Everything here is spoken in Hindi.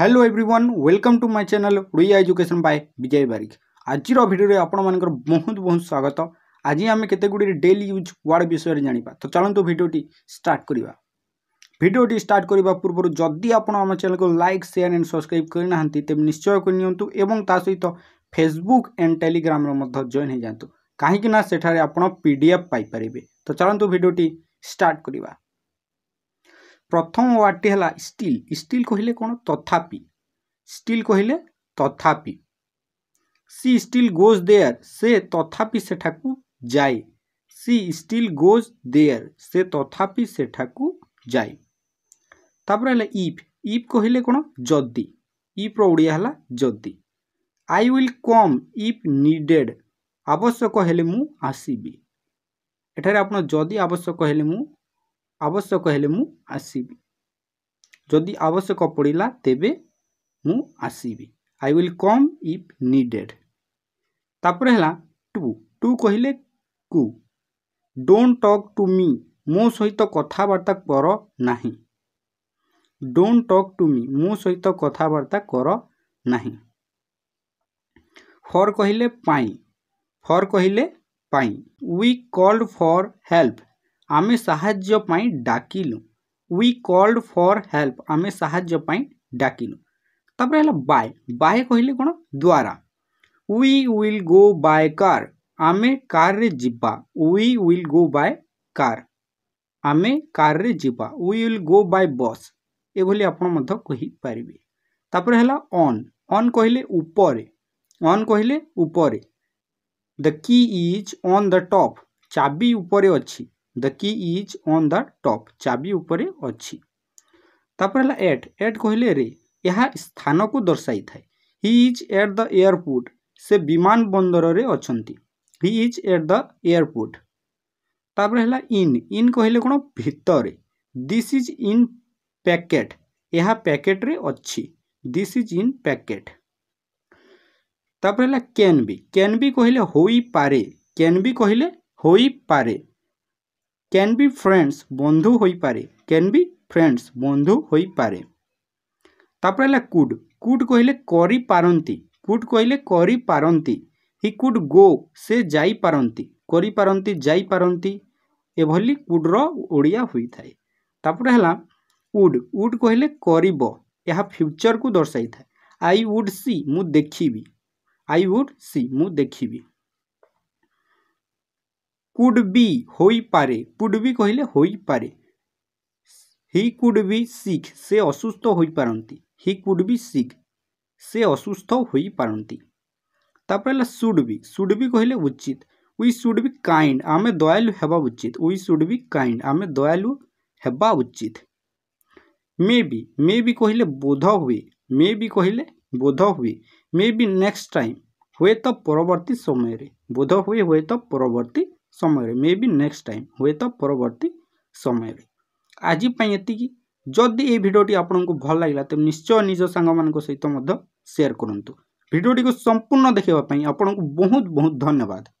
Hello everyone welcome to my channel Odia education by Vijay Barik ଆଜିର ଭିଡ଼ିଓରେ ଆପଣମାନଙ୍କର ବହୁତ ବହୁତ ସ୍ୱାଗତ ଆଜି ଆମେ କେତେଗୁଡ଼ିଏ ଡେଲି ୟୁଜ୍ ୱାର୍ଡ଼ ବିଷୟରେ ଜାଣିବା ତ ଚାଲନ୍ତୁ ଭିଡ଼ିଓଟି ଷ୍ଟାର୍ଟ କରିବା ଭିଡ଼ିଓଟି ଷ୍ଟାର୍ଟ କରିବା ପୂର୍ବରୁ ଯଦି ଆପଣ ଆମ ଚ୍ୟାନେଲକୁ ଲାଇକ୍ ସେୟାର ଆଣ୍ଡ ସବସ୍କ୍ରାଇବ୍ କରିନାହାନ୍ତି ତେବେ ନିଶ୍ଚୟ କରିନିଅନ୍ତୁ ଏବଂ ତା ସହିତ ଫେସବୁକ୍ ଆଣ୍ଡ ଟେଲିଗ୍ରାମରେ ମଧ୍ୟ ଜଏନ୍ ହୋଇଯାଆନ୍ତୁ କାହିଁକିନା ସେଠାରେ ଆପଣ ପି ଡି ଏଫ୍ ପାଇପାରିବେ ତ ଚାଲନ୍ତୁ ଭିଡ଼ିଓଟି ଷ୍ଟାର୍ଟ କରିବା প্রথম ওয়ার্ডটি হল স্টিল স্টিল কহিলে কোণ তথাপি স্টিল কহিলে তথাপি সি স্টিল গোজ দেয়ার সে তথাপি সেঠাকু যায় সি স্টিল গোজ দেয়ার সে তথাপি সেঠাকু যায় তাপরে হল ইফ ইফ কহিলে কোণ যদি ইফ্র ওড়িয়া হল যদি I will come if needed আবশ্যক হলে মু আসিবি এঠারে আপনার যদি আবশ্যক হলে মু ଆବଶ୍ୟକ ହେଲେ ମୁଁ ଆସିବି ଯଦି ଆବଶ୍ୟକ ପଡ଼ିଲା ତେବେ ମୁଁ ଆସିବି I will come if needed ତାପରେ ହେଲା ଟୁ ଟୁ କହିଲେ କୁ ଡୋଣ୍ଟ ଟକ୍ ଟୁ ମି ମୋ ସହିତ କଥାବାର୍ତ୍ତା କର ନାହିଁ ଡୋଣ୍ଟ ଟକ୍ ଟୁ ମି ମୋ ସହିତ କଥାବାର୍ତ୍ତା କର ନାହିଁ ଫର୍ କହିଲେ ପାଇଁ ଫର୍ କହିଲେ ପାଇଁ ୱି କଲ୍ଡ ଫର୍ ହେଲ୍ପ आम साई डाकिल उल्ड फर हेल्प आम साई डाकिल बाय बाय कहले कौन द्वारा विल गो बाय कार आम कार्रे जा उल गो बाय कार आम कार्रे जा उल गो बाय बस ये आपरे अन् अन् कहले अन् कहले the key is on the top चाबी ऊपर अच्छी द କି ଇଜ୍ ଅନ୍ ଦ ଟପ୍ ଚାବି ଉପରେ ଅଛି ତାପରେ ହେଲା ଏଟ୍ ଏଟ୍ କହିଲେ ରେ ଏହା ସ୍ଥାନକୁ ଦର୍ଶାଇଥାଏ he is at the airport ସେ ବିମାନ ବନ୍ଦରରେ ଅଛନ୍ତି he is at the airport ତାପରେ ହେଲା ଇନ୍ ଇନ୍ କହିଲେ କ'ଣ ଭିତରେ ଦିସ୍ ଇଜ୍ ଇନ୍ ପ୍ୟାକେଟ୍ ଏହା ପ୍ୟାକେଟ୍ରେ ଅଛି ଦିସ୍ ଇଜ୍ ଇନ୍ ପ୍ୟାକେଟ୍ ତାପରେ ହେଲା କ୍ୟାନ୍ ବି କ୍ୟାନ୍ ବି କହିଲେ ହୋଇପାରେ କ୍ୟାନ୍ ବି କହିଲେ ହୋଇପାରେ कैन भी फ्रेंड्स बंधु हो पारे कैन भी फ्रेंड्स बंधु हो पारे तापर है कूड कूड कहले करती कुड कहले करती हि कुड गो से जापारती करती जापारती एभली कूड्र ओडिया थाए। तापर है उड उड कहले कर यह फ्यूचर को दर्शाई था आई वुड सी मु देखी आई वुड सी मु देखी कुड भी हो पारे कुड भी कहले हो पारे हि कुड भी सिख से असुस्थ हो पारती हि कुड भी सिख से असुस्थ हो पारती सुड भी सुड भी कहले उचित वी सुड भी कैंड आम दयालु होगा उचित वी सुड भी कैंड आम दयालु होगा उचित मे बी मे बी कहले बोध हुए मे बी कहले बोध हुए मे बी नेक्स्ट टाइम हुए तो परवर्ती समय बोध हुए हुए तो परवर्ती ସମୟରେ ମେ ବି ନେକ୍ସଟ ଟାଇମ୍ ହୁଏତ ପରବର୍ତ୍ତୀ ସମୟରେ ଆଜି ପାଇଁ ଏତିକି ଯଦି ଏହି ଭିଡ଼ିଓଟି ଆପଣଙ୍କୁ ଭଲ ଲାଗିଲା ତେବେ ନିଶ୍ଚୟ ନିଜ ସାଙ୍ଗମାନଙ୍କ ସହିତ ମଧ୍ୟ ସେୟାର କରନ୍ତୁ ଭିଡ଼ିଓଟିକୁ ସମ୍ପୂର୍ଣ୍ଣ ଦେଖିବା ପାଇଁ ଆପଣଙ୍କୁ ବହୁତ ବହୁତ ଧନ୍ୟବାଦ